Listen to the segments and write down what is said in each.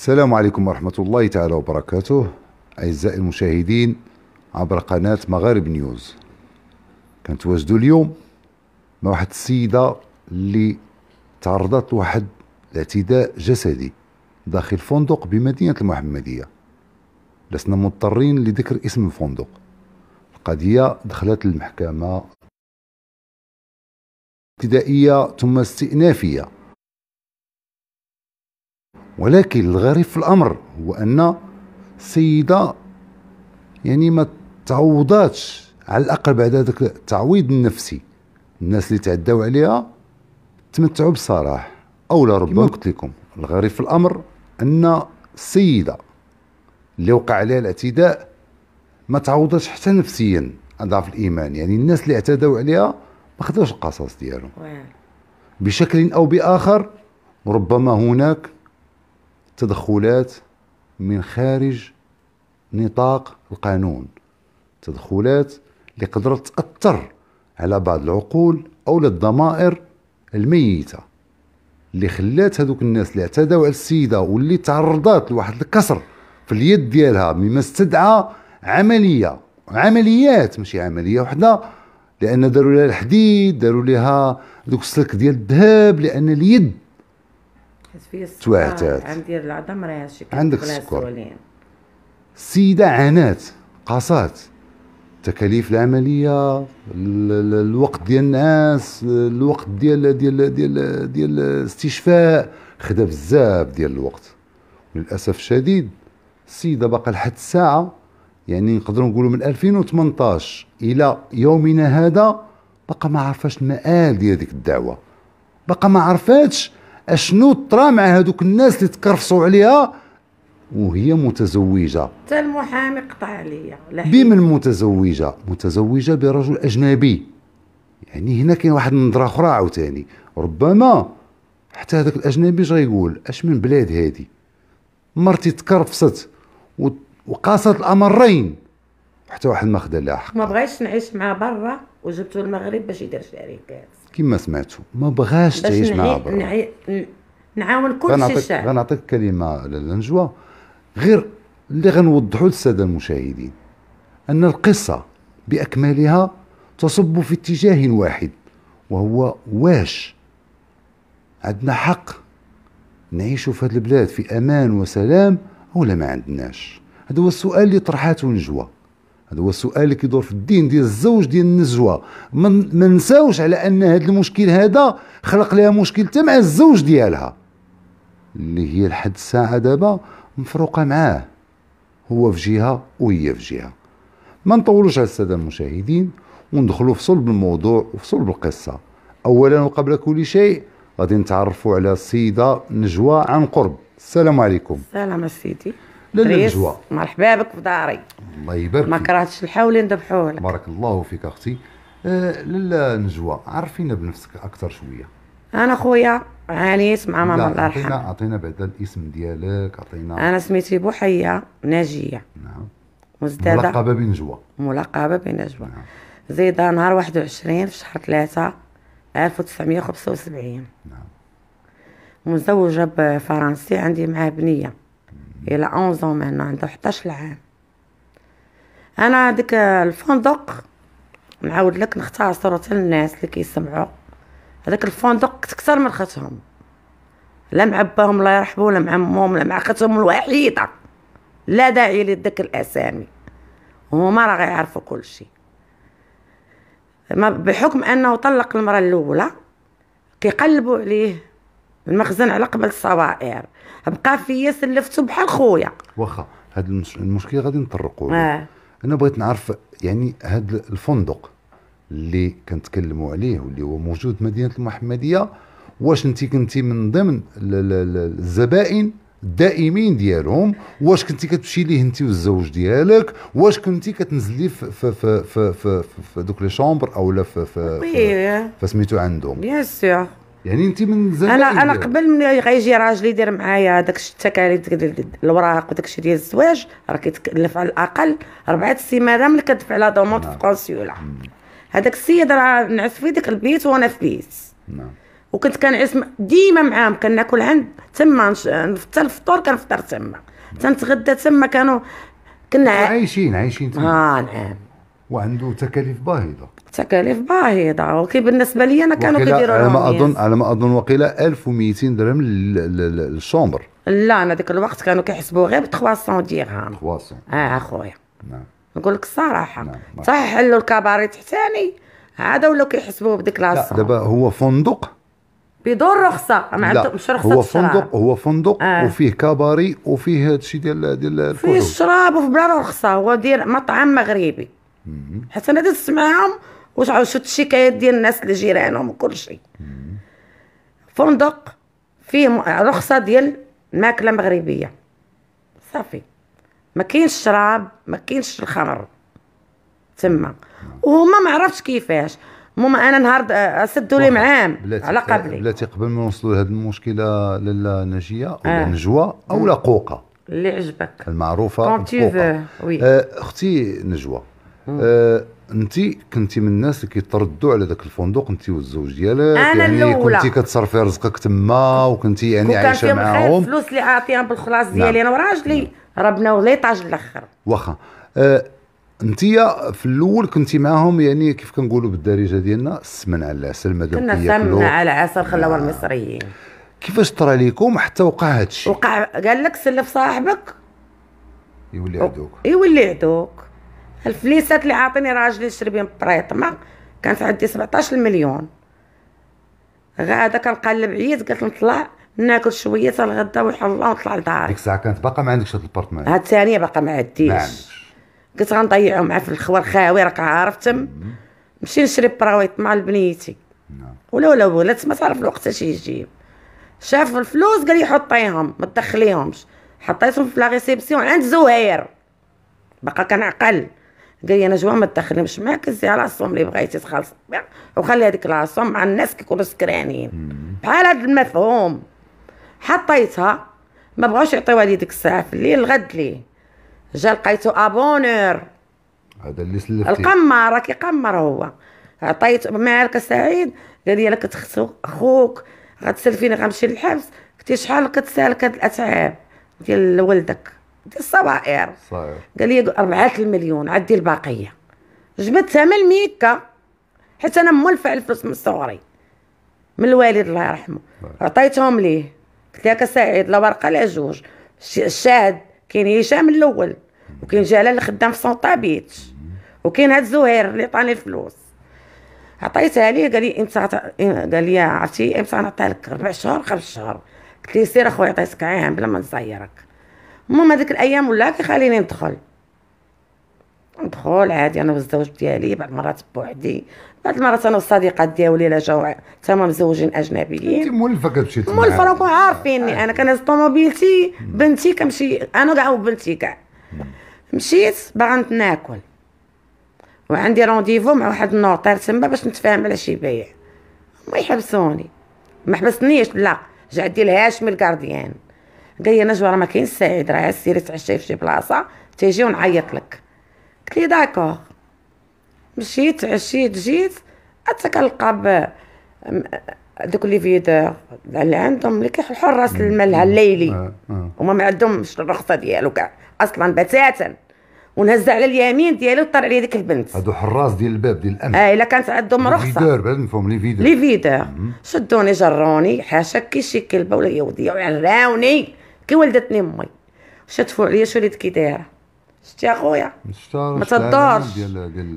السلام عليكم ورحمة الله تعالى وبركاته أعزائي المشاهدين عبر قناة مغارب نيوز واجدوا اليوم مع واحد السيدة اللي تعرضت لواحد الاعتداء جسدي داخل فندق بمدينة المحمدية لسنا مضطرين لذكر اسم الفندق القضية دخلت للمحكمة ابتدائية ثم استئنافية ولكن الغريب في الامر هو ان السيده يعني ما تعوضاتش على الاقل بعد هذاك التعويض النفسي الناس اللي تعداو عليها تمتعوا بصراحة او لا ربما قلت لكم الغريب في الامر ان السيده اللي وقع عليها الاعتداء ما تعوضاتش حتى نفسيا ضعف الايمان يعني الناس اللي اعتدوا عليها ما خداوش القصص ديالهم بشكل او باخر ربما هناك تدخلات من خارج نطاق القانون تدخلات اللي قدرت تأثر على بعض العقول أو الضمائر الميتة اللي خلات هذوك الناس اللي اعتدوا على السيدة واللي تعرضات لواحد الكسر في اليد ديالها مما استدعى عملية عمليات ماشي عملية وحدة لأن داروا لها الحديد داروا لها دوك السلك ديال الذهب لأن اليد كنت السكر عندي عندك السكر السيده عانات قاصات تكاليف العمليه الوقت ديال الناس الوقت ديال ديال ديال ديال الاستشفاء خدا بزاف ديال الوقت للاسف الشديد السيده باقا لحد الساعه يعني نقدروا نقولوا من 2018 الى يومنا هذا باقا ما عرفاش المآل ديال ديك الدعوه باقا ما عرفاتش اشنو طرا مع هذوك الناس اللي تكرفصوا عليها وهي متزوجة حتى المحامي قطع عليا بمن متزوجة متزوجة برجل أجنبي يعني هنا كاين واحد النظرة أخرى عاوتاني ربما حتى هذاك الأجنبي جا يقول أش من بلاد هادي مرتي تكرفصت وقاصت الأمرين حتى واحد ما خدا لها حق ما بغيتش نعيش مع برا وجبتو المغرب باش يدير شركات كما سمعتوا ما بغاش تعيش مع برا نعي... نعاون كل شيء غنعطيك كلمه للنجوى غير اللي غنوضحوا للساده المشاهدين ان القصه باكملها تصب في اتجاه واحد وهو واش عندنا حق نعيش في هذه البلاد في امان وسلام ولا ما عندناش هذا هو السؤال اللي طرحته نجوى هذا هو السؤال اللي كيدور في الدين ديال الزوج ديال النزوه ما نساوش على ان هذا المشكل هذا خلق لها مشكل حتى مع الزوج ديالها اللي هي لحد الساعه دابا مفروقه معاه هو في جهه وهي في جهه ما نطولوش على الساده المشاهدين وندخلوا في صلب الموضوع وفي صلب القصه اولا وقبل كل شيء غادي نتعرفوا على السيده نجوى عن قرب السلام عليكم السلام سيدي لا لا الجوا مرحبا بك في داري الله يبارك ما كرهتش الحول ندبحوه لك بارك الله فيك اختي آه لالا نجوى عرفينا بنفسك اكثر شويه انا خويا عانيت مع ماما الله يرحمها عطينا عطينا بعدا الاسم ديالك عطينا انا سميتي بوحيه ناجيه نعم مزداده ملقبه بنجوى ملقبه بنجوى نعم. زيده نهار 21 في شهر 3 1975 نعم مزوجه بفرنسي عندي معاه بنيه الى 11 انا عنده 11 عام انا هذيك الفندق نعاود لك نختصر الناس اللي كيسمعوا هذاك الفندق اكثر من خاتهم لا مع باهم الله يرحمه لا مع امهم لا مع خاتهم الوحيده لا داعي لذاك الاسامي هما راه غيعرفوا كل شيء بحكم انه طلق المراه الاولى كيقلبوا عليه المخزن على قبل الصوائر بقى فيا سلفتو بحال خويا واخا هذا المش... المشكل غادي نطرقوا آه. انا بغيت نعرف يعني هذا الفندق اللي كنتكلموا عليه واللي هو موجود مدينه المحمديه واش انت كنتي من ضمن الزبائن الدائمين ديالهم واش كنتي كتمشي ليه انت والزوج ديالك واش كنتي كتنزلي في في في في, في, دوك لي شومبر او لا في في, في, في سميتو عندهم بيان سور يعني انت من زمان انا انا قبل من غيجي راجلي يدير معايا داك التكاليف الوراق وداك الشيء ديال الزواج راه كيتكلف على الاقل ربعة السيمانه ملي كتدفع لا دوموند في كونسيولا نعم. هذاك السيد راه نعس في ديك البيت وانا في بيت نعم وكنت كنعس ديما معاهم كناكل عند تما حتى الفطور كنفطر تما تنتغدى تما كانوا كنا عايشين عايشين تما اه نعم وعنده تكاليف باهظه تكاليف باهظه اوكي بالنسبه لي انا كانوا كيديروا على ما اظن على ما اظن وقيله 1200 درهم للشومبر لا انا ذاك الوقت كانوا كيحسبوا غير ب 300 درهم 300 اه اخويا نعم نقول لك الصراحه نعم. نعم. صحيح حلوا الكباري تحتاني عاد ولاو كيحسبوه بديك لا دابا هو فندق بدون رخصه ما عندهمش رخصه هو الشراب. فندق هو فندق آه. وفيه كباري وفيه هادشي ديال ديال الفروج فيه الشراب بلا رخصه هو دير مطعم مغربي حتى انا دزت معاهم وشوت الشكايات ديال الناس اللي جيرانهم وكل شيء فندق فيه رخصه ديال الماكله مغربيه صافي ما كاينش الشراب ما كاينش الخمر تما وهما ما عرفتش كيفاش مهم انا نهار سدوا لي معام على قبلي بلاتي قبل ما نوصلوا لهذه المشكله لالا نجيه او آه. نجوى او لا قوقه اللي عجبك المعروفه كون وي آه، اختي نجوى آه انت كنتي من الناس اللي كيتردوا على ذاك الفندق انت والزوج ديالك أنا يعني الأولى. كنتي كتصرفي رزقك تما وكنتي يعني عايشه معاهم الفلوس اللي عاطيهم بالخلاص نعم. ديالي نعم. انا وراجلي راه بناو ليطاج الاخر واخا آه انت في الاول كنتي معاهم يعني كيف كنقولوا بالدارجه ديالنا السمن على العسل مادام كنا سمنا على العسل خلاو نعم. المصريين كيفاش طرا لكم حتى وقع الشيء وقع قال لك سلف صاحبك يولي عدوك يولي عدوك الفليسات اللي عاطيني راجلي يشري بهم بريطمه كانت عندي 17 مليون غادا كنقلب عييت قلت نطلع ناكل شويه تاع الغدا ويحل الله ونطلع لداري ديك الساعه كانت باقا ما عندكش هاد البورتمان هاد الثانيه باقا ما عنديش قلت غنضيعو مع في الخوار خاوي راك عارف تم نمشي نشري براويط مع لبنيتي نعم. ولا ولا ولا ما تعرف الوقت اش يجيب شاف الفلوس قال لي حطيهم ما تدخليهمش حطيتهم في لاغيسيبسيون عند زهير باقا كنعقل قال لي انا جوا ما تدخلهمش معاك هزي على الصوم اللي بغيتي تخلص وخلي هذيك العصام مع الناس كيكونوا سكرانين بحال هذا المفهوم حطيتها ما بغاوش يعطيوها لي ديك الساعه في الليل الغد لي جا لقيتو ابونور هذا اللي سلفتي القمار كيقمر هو عطيت مالك سعيد قال لي انا تخسو اخوك غتسلفيني غنمشي للحبس قلت شحال كتسالك هاد الاتعاب ديال ولدك الصبائر قال لي 4 المليون عدي البقيه جبت ثمن ميكا حيت انا مولفه على الفلوس من صغري من الوالد الله يرحمه عطيتهم ليه قلت لك سعيد لا ورقه لا جوج الشاهد كاين هشام الاول وكاين جلال اللي خدام في سونطا بيتش وكاين هاد زهير اللي عطاني الفلوس عطيتها ليه قال لي امتى قال لي عرفتي امتى نعطيها لك ربع شهر خمس شهور قلت له سير اخويا عطيتك عام بلا ما نصيرك المهم هذيك الايام ولا كيخليني ندخل ندخل عادي انا والزوج ديالي بعض المرات بوحدي بعض المرات انا والصديقات ديالي الا جاو حتى هما مزوجين اجنبيين انت مولفه كتمشي تما مولفه راكو عارفيني آه. انا كنهز طوموبيلتي بنتي كنمشي انا كاع وبنتي كاع مشيت باغا ناكل وعندي رونديفو مع واحد النوطير تما باش نتفاهم على شي بيع ما يحبسوني ما حبسنيش لا جا عندي الهاشمي الكارديان جايه نجوى راه ما كاينش سعيد راه سيري تعشي في شي بلاصه تيجي ونعيط لك قلت لي داكور مشيت عشيت جيت حتى كنلقى ب دوك لي فيدور اللي عندهم اللي كيحلحوا الراس الملها الليلي هما ما عندهمش الرخصه ديالو كاع اصلا بتاتا ونهز على اليمين ديالو طار عليا ديك البنت هادو حراس ديال الباب ديال الامن اه الا كانت عندهم رخصه فيدور بعد نفهم لي فيدور شدوني جروني حاشاك كي شي كلبه ولا يوديو وعراوني كي ولدتني امي شتفو عليا شو اللي كي دايره شتي اخويا ما تدارش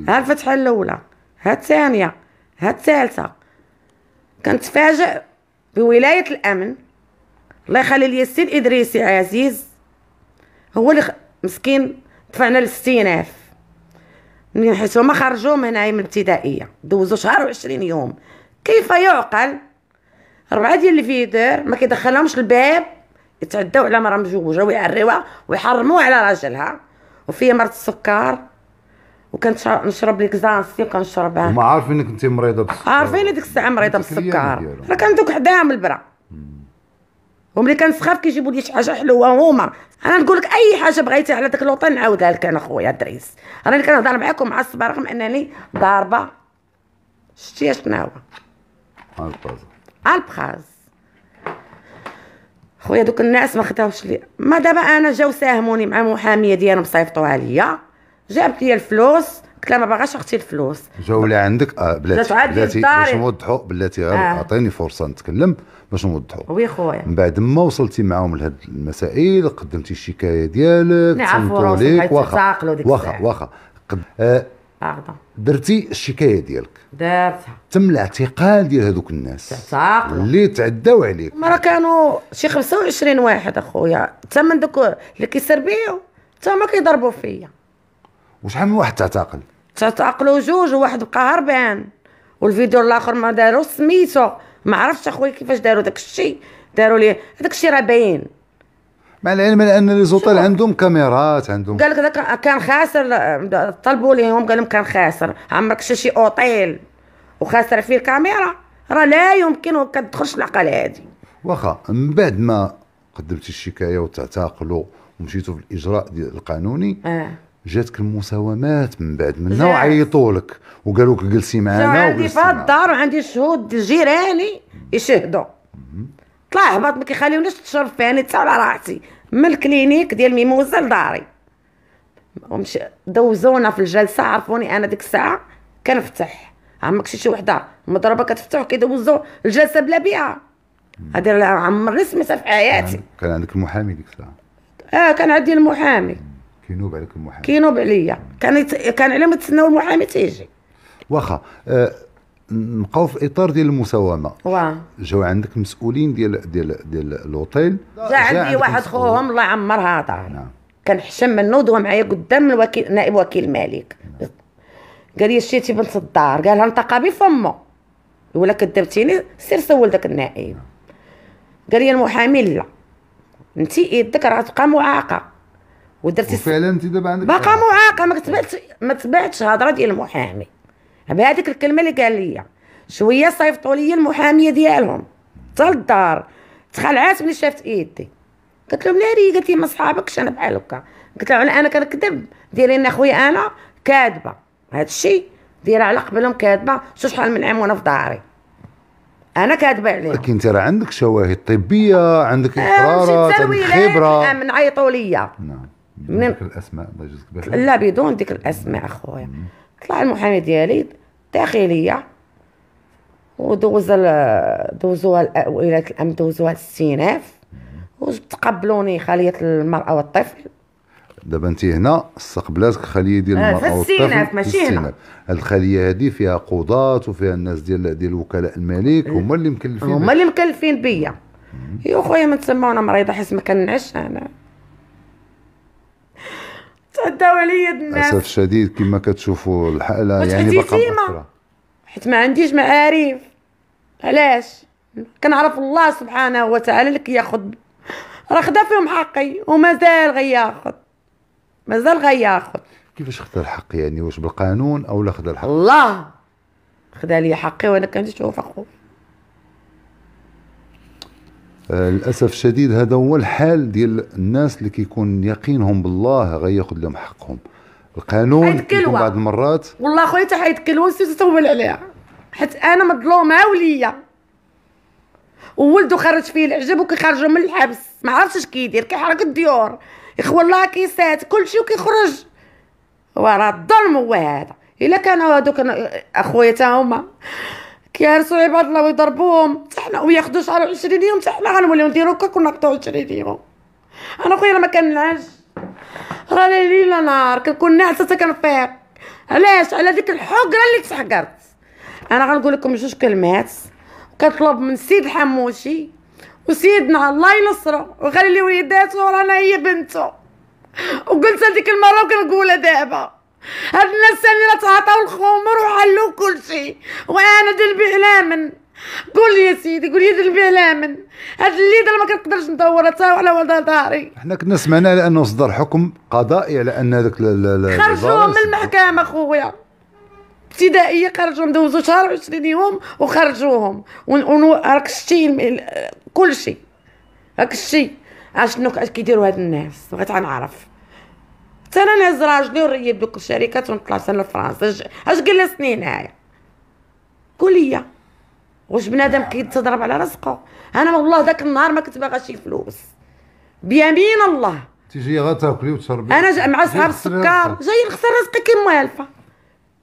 ها الفتحه الاولى ها الثانيه ها الثالثه كنتفاجئ بولايه الامن الله يخلي لي السيد ادريسي عزيز هو اللي خ... مسكين دفعنا 60000 من حيث هما خرجوهم هنايا من الابتدائيه دوزو شهر وعشرين يوم كيف يعقل ربعه ديال الفيدر ما كيدخلهمش الباب يتعداو على مرا مزوجه ويعريوها ويحرموها على راجلها وفي مرض السكر وكنت نشرب ليكزانسي وكنشرب هما عارفين انك انت مريضه بالسكر عارفين ديك الساعه مريضه بالسكر راه كندوك حداهم البرا وملي كنسخاف كيجيبوا لي شي حاجه حلوه هما انا نقول لك اي حاجه بغيتي على داك الوطن نعاودها لك انا خويا دريس راني كنهضر معاكم مع رغم انني ضاربه شتي شنو البخاز البخاز خويا دوك الناس ما خداوش لي ما دابا انا جاو ساهموني مع محاميه ديالهم صيفطوها عليا جابت لي الفلوس قلت لها ما باغاش اختي الفلوس جاو لي عندك اه بلاتي بلاتي باش نوضحوا بلاتي غير آه. اعطيني فرصه نتكلم باش نوضحوا وي خويا من بعد ما وصلتي معاهم لهاد المسائل قدمتي الشكايه ديالك نعرفوا ليك واخا واخا واخا آه باغضه درتي الشكايه ديالك دارتها تم الاعتقال ديال هذوك الناس تعتقلوا اللي تعداو عليك مرة كانوا شي 25 واحد اخويا حتى من دوك اللي كيسربيو حتى هما كيضربوا فيا وشحال من واحد تعتقل تعتقلوا جوج وواحد بقى هربان والفيديو الاخر ما داروش سميتو ما عرفتش اخويا كيفاش داروا داك الشيء داروا لي داك الشيء راه باين مع العلم ان لي زوطيل عندهم كاميرات عندهم قال لك ذاك كان خاسر طلبوا ليهم قال لهم كان خاسر عمرك شي اوتيل وخاسر فيه الكاميرا راه لا يمكن كتدخلش العقل هذه واخا من بعد ما قدمتي الشكايه وتعتقلوا ومشيتوا في الاجراء القانوني آه. جاتك المساومات من بعد منا عيطوا لك وقالوا لك جلسي معنا عندي في الدار وعندي شهود جيراني يشهدوا طلع هبط ما كيخليونيش تشرب فيها نتا على راحتي من الكلينيك ديال ميموزه لداري ومش دوزونا في الجلسه عرفوني انا ديك الساعه كنفتح عمرك شي وحده مضربه كتفتح كيدوزو الجلسه بلا بيها هادي راه عمرني سمعتها في حياتي كان عندك المحامي ديك الساعه اه كان عندي المحامي كينوب عليك المحامي كينوب عليا كان يت... كان عليهم يتسناو المحامي تيجي واخا أه نبقاو في اطار ديال المساومه واه جاو عندك مسؤولين ديال ديال ديال الاوتيل جا عندي واحد خوهم الله عمرها دار نعم كنحشم منه ودوا معايا قدام الوكيل نائب وكيل الملك قال لي شتيتي بنت الدار قالها انطقها بفمه ولا كذبتيني سير سول داك النائب قال لي المحامي لا انت يدك راه تبقى معاقه ودرتي وفعلا انت دابا عندك باقا معاقه ما تبعتش ما تبعتش الهضره ديال المحامي بهذيك الكلمه اللي قال لي شويه صيفطوا لي المحاميه ديالهم حتى للدار تخلعات ملي شافت ايدي قلت لهم ناري قالت لي ما صحابكش انا بحال هكا قلت لهم انا كنكذب ديري لنا خويا انا كاذبه هذا الشيء دايره على قبلهم كاذبه شو شحال من عام وانا في داري انا كاذبه عليهم لكن ترى عندك شواهد طبيه عندك آه، اقرارات عندك خبره آه، من عيطوا ليا نعم من الاسماء الله يجزيك لا بدون ديك الاسماء اخويا طلع المحامي ديالي داخليه ودوز دوزوها لولايه الامن دوزوها للاستئناف وتقبلوني خاليه المراه والطفل دابا انت هنا استقبلاتك خليه ديال آه، المراه والطفل ماشي هنا هاد الخليه هادي فيها قضاة وفيها الناس ديال ديال وكلاء الملك آه، هما اللي مكلفين هما اللي مكلفين بيا يا خويا ما تسمعونا مريضه حيت ما كنعش انا تهداو عليا الناس للاسف شديد كما كتشوفوا الحاله يعني باقا حيت ما عنديش معارف علاش كنعرف الله سبحانه وتعالى اللي كياخذ راه خدا فيهم حقي ومازال غياخذ مازال غياخذ كيفاش خدا الحق يعني واش بالقانون او لا خدا الحق الله خدا لي حقي وانا كنشوف اخويا آه، للاسف الشديد هذا هو الحال ديال الناس اللي كيكون يقينهم بالله غياخذ لهم حقهم القانون كيكون بعض المرات والله خويا حتى حيت كلوه نسيت عليها حيت انا مظلومه وليا وولدو خرج فيه العجب وكيخرجو من الحبس ما عرفتش اش كيدير كيحرق الديور اخو الله كيسات كلشي وكيخرج وراه الظلم هو هذا الا كانوا هادوك آه، اخويا تا هما كيهرسوا عباد الله ويضربوهم تحنا وياخذوا شعر 20 يوم حنا غنوليو نديرو هكاك ونقطعو 20 يوم انا خويا ما كنلعبش راني ليل نهار كنكون ناعسه كنفيق علاش على ديك الحقره اللي تحقرت انا غنقول لكم جوج كلمات كنطلب من سيد حموشي وسيدنا الله ينصرو ويخلي لي وليداتو رانا هي بنتو وقلت هذيك المره وكنقولها دابا هاد الناس اللي تعطاو الخمر وحلو كل شيء وانا دلبي على من قول لي يا سيدي قول لي دلبي على من هاد اللي انا ما كنقدرش ندور حتى على ولد داري حنا كنا سمعنا على انه صدر حكم قضائي على ان هذاك خرجوهم من المحكمه خويا ابتدائيه خرجوهم دوزو شهر 20 يوم وخرجوهم راك شتي كل شيء راك شتي عشنو شنو كيديروا هاد الناس بغيت نعرف حتى انا نهز راجلي ونريب دوك الشركات ونطلع سنه لفرنسا اش جلسني هنايا قول لي واش بنادم كيتضرب على رزقه انا والله ذاك النهار ما كنت باغا شي فلوس بيمين الله تيجي غتاكلي وتشربي انا مع صحاب السكر جاي نخسر رزقي كيما يلفا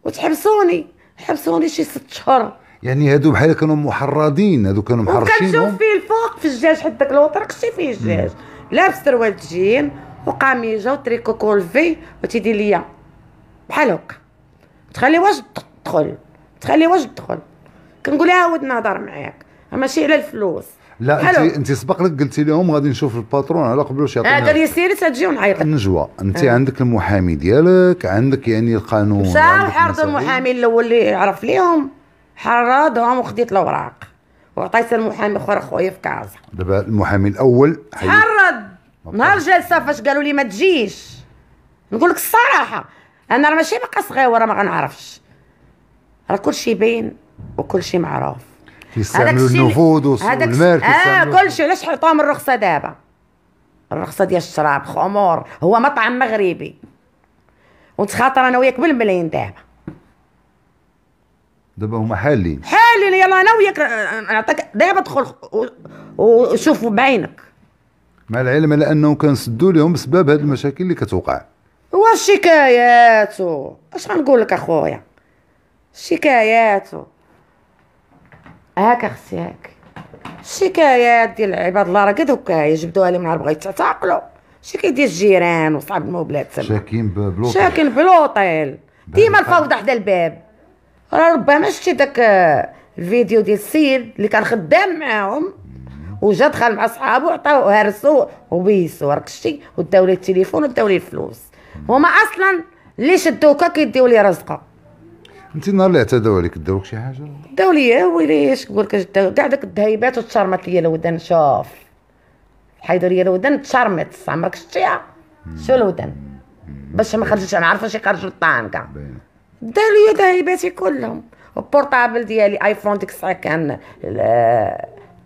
وتحبسوني حبسوني شي ست شهور يعني هادو بحال كانوا محرضين هادو كانوا محرشين وكنشوف فيه الفوق في الجاج حتى داك الوطرق شي فيه الجاج لابس سروال جين وقميجه وتريكو كولفي وتيدير ليا بحال هكا تخلي واش تدخل تخلي واش تدخل كنقول لها عاود نهضر معاك ماشي على الفلوس لا انت انت سبق لك قلتي لهم غادي نشوف الباترون على قبل واش يعطيني آه، قال لي سيري تجي ونعيط النجوى انت آه. عندك المحامي ديالك عندك يعني القانون مشاو حرض المحامي الاول اللي عرف ليهم حرضهم وخديت الاوراق وعطيت المحامي اخر خويا في كازا دابا المحامي الاول حرض نهار جالسه فاش قالوا لي ما تجيش نقول لك الصراحه انا راه ماشي باقا صغيره ما غنعرفش راه كلشي باين وكلشي معروف كيستعملوا النفوذ والمال اه كلشي علاش حطوهم الرخصه دابا الرخصه ديال الشراب خمور هو مطعم مغربي ونتخاطر انا وياك بالملايين دابا دابا هما حالين حالين يلا انا وياك نعطيك آه، آه، دابا ادخل وشوف بعينك مع العلم على انهم كنسدوا لهم بسبب هاد المشاكل اللي كتوقع واش شكاياتو اش غنقول لك اخويا شكاياتو هاك اختي هاك الشكايات ديال عباد الله راه كذوك يجبدوها لهم نهار بغيت تعقلوا شكي ديال الجيران وصعب الموبلات تما شاكين بلوطيل شاكين بلوطيل ديما الفوضى حدا الباب راه ربما شتي داك الفيديو آه، ديال السيد اللي كان خدام معاهم وجا دخل مع صحابه وعطاو هرسو وبيسو راك شتي وداو ليه التليفون وداو ليه الفلوس هما اصلا اللي شدوكا كيديو ليه رزقه انت النهار اللي اعتدوا عليك داوك شي حاجه داو ليا ويلي اش نقول لك كاع داك الذهيبات وتشرمت ليا الودان شوف حيدوا ديال الودان تشرمت عمرك شتيها شو الودان باش ما خرجتش انا عارفه شي خرجوا الطانكا داو ليا ذهيباتي كلهم البورتابل ديالي ايفون ديك الساعه كان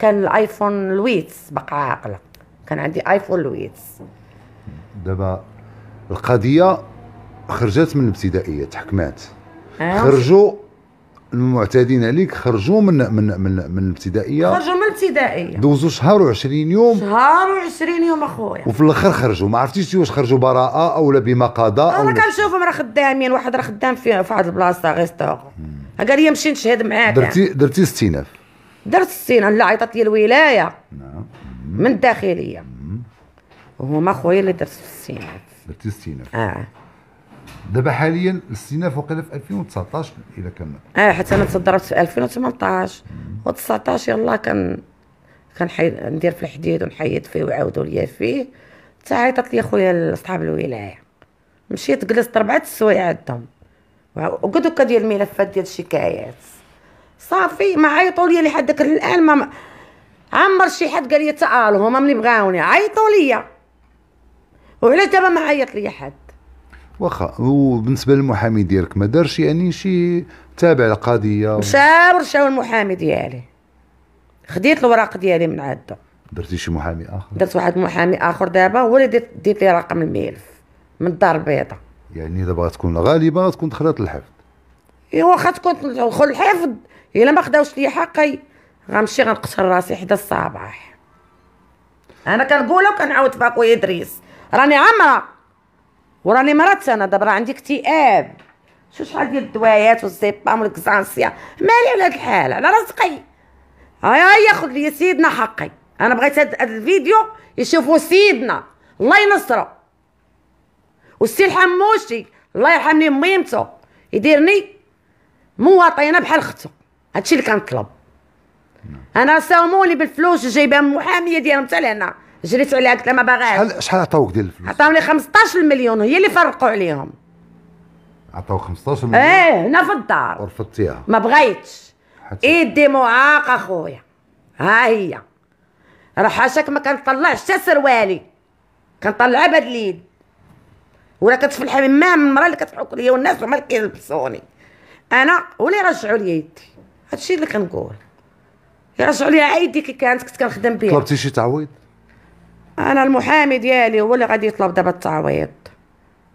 كان الايفون الويتس بقى عاقله كان عندي ايفون الويتس دابا القضيه خرجت من الابتدائيه تحكمات خرجوا المعتادين عليك خرجوا من من من, من الابتدائيه خرجوا من الابتدائيه دوزوا شهر و20 يوم شهر و20 يوم اخويا وفي الاخر خرجوا ما عرفتيش واش خرجوا براءه او بما قضى انا كنشوفهم راه خدامين واحد راه خدام في واحد البلاصه غير ستوغ قال لي مشي نشهد معاك درتي درتي استئناف درت الصين اللي عيطت لي الولايه نعم من الداخليه وهما خويا اللي درت في الصين درتي الصين اه دابا حاليا الصين وقيلا في 2019 اذا كان اه حتى انا تصدرت في 2018 و19 يلاه كان كنحيد ندير في الحديد ونحيد فيه وعاودوا ليا فيه حتى عيطات لي خويا لصحاب الولايه مشيت جلست ربعة السوايع عندهم وقدوك ديال الملفات ديال الشكايات صافي ما عيطوا لي لحد الان ما عمر شي حد قال لي تعالوا هما ملي بغاوني عيطوا لي وعلاش دابا ما عيط لي حد واخا وبالنسبه للمحامي ديالك ما دارش يعني شي تابع القضيه مشى ورشا المحامي ديالي خديت الوراق ديالي من عدة درتي شي محامي اخر درت واحد محامي اخر دابا هو اللي ديت, ديت لي رقم الملف من الدار البيضاء يعني دابا غتكون غالبا غتكون دخلت الحفظ ايوا واخا تكون دخل الحفظ الا ما خداوش لي حقي غنمشي غنقتل راسي حدا الصباح انا كنقولها وكنعاود في اخويا ادريس راني عمره وراني مرات انا دابا راه عندي اكتئاب شو شحال ديال الدوايات والزيبام والكزانسيا مالي على هاد الحال على رزقي هيا هيا خذ لي سيدنا حقي انا بغيت هاد, الفيديو يشوفوا سيدنا الله ينصره والسي الحموشي الله يرحم لي ميمته يديرني مواطنه بحال اختو هادشي اللي كنطلب انا ساوموني بالفلوس جايبه محاميه ديالهم حتى لهنا جريت عليها قلت لها ما باغاش شحال شحال عطاوك ديال الفلوس عطاوني 15 مليون هي اللي فرقوا عليهم عطاو 15 مليون ايه هنا في الدار ورفضتيها ما بغيتش ايدي معاق اخويا ها هي راه حاشاك ما كنطلعش حتى سروالي كنطلعها بهاد اليد ولا كتفلح من مرا اللي كتحك ليا والناس هما اللي كيلبسوني انا ولي رجعوا لي يدي هادشي اللي كنقول يرجعوا لي عيدي كي كانت كنت كنخدم بها طلبتي شي تعويض انا المحامي ديالي هو اللي غادي يطلب دابا التعويض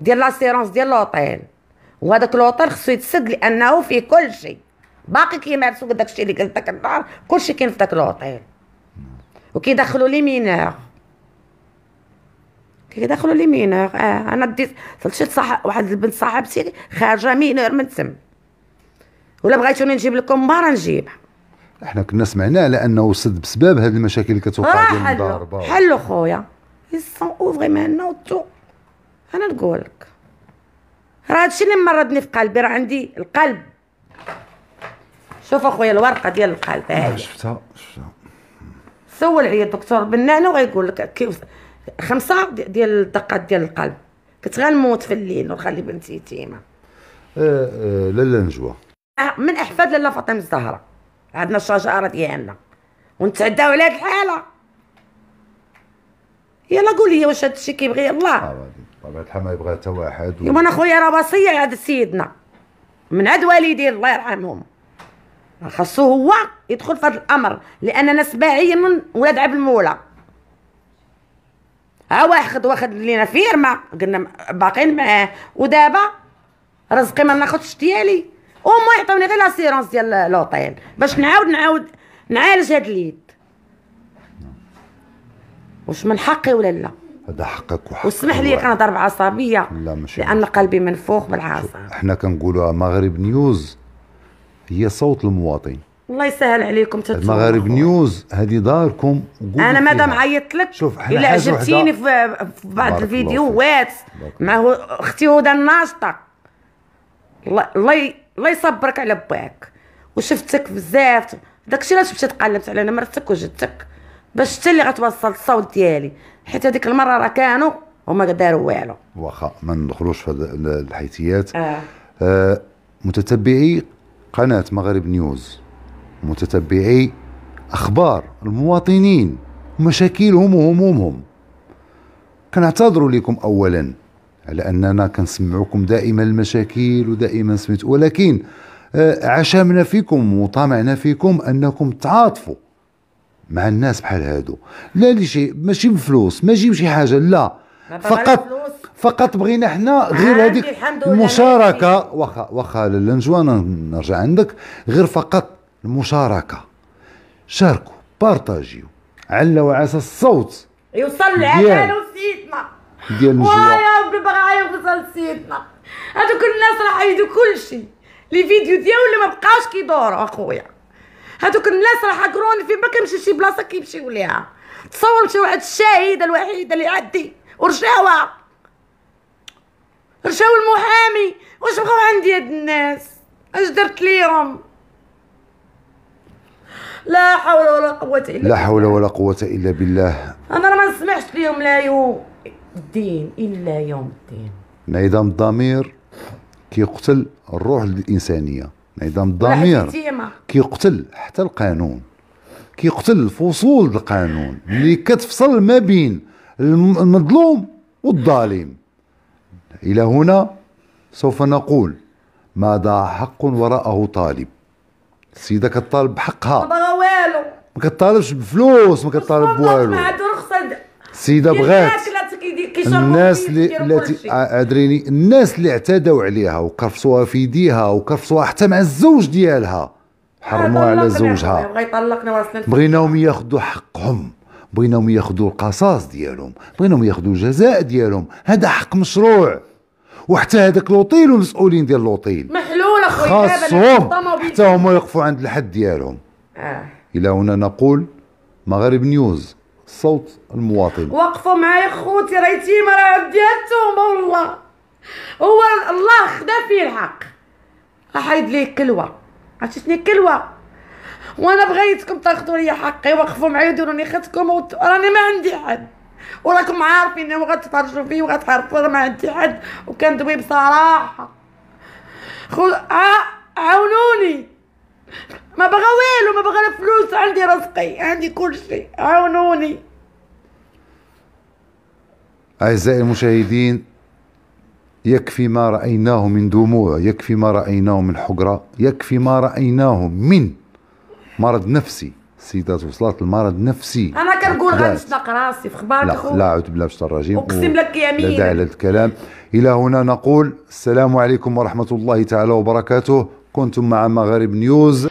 ديال لاسيرونس ديال لوطيل وهذاك لوطيل خصو يتسد لانه فيه كل شيء باقي كيما داك داكشي اللي قلت لك كل كلشي كاين في داك لوطيل وكيدخلوا لي مينور كيدخلوا لي مينور آه انا ديت صح واحد البنت صاحبتي خارجه مينور من تم ولا بغيتوني نجيب لكم مبارا نجيبها احنا كنا سمعنا على انه سد بسبب هذه المشاكل اللي كتوقع ديال المضاربه حلو خويا يسون او فريمون نوتو انا نقول لك راه هادشي اللي مرضني في قلبي راه عندي القلب شوف اخويا الورقه ديال القلب آه، هاي شفتها شفتها سول عليا الدكتور بنان وغيقول لك كيف خمسه ديال الدقات ديال القلب كنت غنموت في الليل ونخلي بنتي يتيمه آه، آه، لا لا نجوى أه، من احفاد لاله فاطمه الزهراء عندنا الشجره ديالنا ونتعداو على هاد الحاله يلا لي واش هذا الشيء كيبغي الله طبعا الحال ما يبغى حتى واحد يوم انا خويا راه وصيه هذا سيدنا من عند والدي الله يرحمهم خاصو هو يدخل في هذا الامر لاننا سباعيه من ولاد عبد المولى ها واحد واخد لينا فيرما قلنا باقيين معاه ودابا رزقي ما ناخذش ديالي وهما يعطوني غير لاسيرونس ديال لوطيل باش نعاود نعاود نعالج هاد اليد واش من حقي ولا لا هذا حقك وحق واسمح لي كنهضر بعصبيه لا ماشي لان قلبي منفوخ بالعاصمه حنا كنقولوها مغرب نيوز هي صوت المواطن الله يسهل عليكم مغرب نيوز هذه داركم انا مادام عيطت لك شوف الا عجبتيني في, في بعض الفيديوهات مع اختي هدى الناشطه الله الله الله يصبرك على باك وشفتك بزاف داكشي علاش مشيت قلبت على مرتك وجدتك باش حتى اللي غتوصل الصوت ديالي حيت هذيك المره راه كانوا وما داروا والو واخا ما ندخلوش في الحيثيات آه. آه متتبعي قناه مغرب نيوز متتبعي اخبار المواطنين ومشاكلهم وهمومهم كنعتذروا لكم اولا على اننا كنسمعوكم دائما المشاكل ودائما سميت ولكن آه، عشمنا فيكم وطمعنا فيكم انكم تعاطفوا مع الناس بحال هادو لا لشيء ماشي بفلوس ماشي بشي حاجه لا فقط فقط بغينا حنا غير هذيك المشاركه واخا واخا لنجوان نرجع عندك غير فقط المشاركه شاركوا بارطاجيو علوا وعسى الصوت يوصل لعمالو سيدنا ديال الجوع يا ربي باغا باغي غيوصل سيدنا هذوك الناس راه كل شيء لي فيديو ديالو ما بقاش كيدوروا اخويا هذوك الناس راه حكروني في ما كنمشي شي بلاصه كيمشيو ليها تصور شي واحد الشاهده الوحيده اللي عندي ورشاوه رشاو المحامي واش بغاو عندي هاد الناس اش درت ليهم لا حول ولا قوه الا بالله لا حول ولا قوه الا بالله انا ما نسمعش ليهم لا يوم الدين إلا يوم الدين انعدام الضمير كيقتل الروح الإنسانية انعدام الضمير كيقتل حتى القانون كيقتل الفصول القانون اللي كتفصل ما بين المظلوم والظالم إلى هنا سوف نقول ماذا حق وراءه طالب السيدة كطالب بحقها ما بغا والو ما كطالبش بفلوس ما كطالب بوالو السيدة بغات الناس اللي آه، ادريني الناس اللي اعتدوا عليها وقفصوها في يديها وقفصوها حتى مع الزوج ديالها حرموها على زوجها بغيناهم ياخذوا حقهم بغيناهم ياخذوا القصاص ديالهم بغيناهم ياخذوا الجزاء ديالهم هذا حق مشروع وحتى هذاك لوطيل والمسؤولين ديال لوطيل محلول اخويا خاصهم حتى هما يقفوا عند الحد ديالهم آه. الى هنا نقول مغرب نيوز صوت المواطن وقفوا معايا خوتي راه يتيمه راه ديالتهم والله هو الله خدا فيه الحق احيد ليه كلوه عرفتي شنو كلوه وانا بغيتكم تاخذوا لي حقي وقفوا معايا ديروني خدكم راني ما عندي حد وراكم عارفين غتفرجوا فيه وغتعرفوا راه ما عندي حد وكندوي بصراحه خو ع... عاونوني ما بغى والو ما بغى فلوس عندي رزقي عندي كل شيء عاونوني أعزائي المشاهدين يكفي ما رأيناه من دموع يكفي ما رأيناه من حقرة يكفي ما رأيناه من مرض نفسي سيدات وصلات المرض نفسي انا كنقول غنشنق راسي في خبارك لا لا اعوذ بالله من الشيطان الرجيم اقسم لك يمين لا داعي للكلام الى هنا نقول السلام عليكم ورحمه الله تعالى وبركاته كنتم مع مغارب نيوز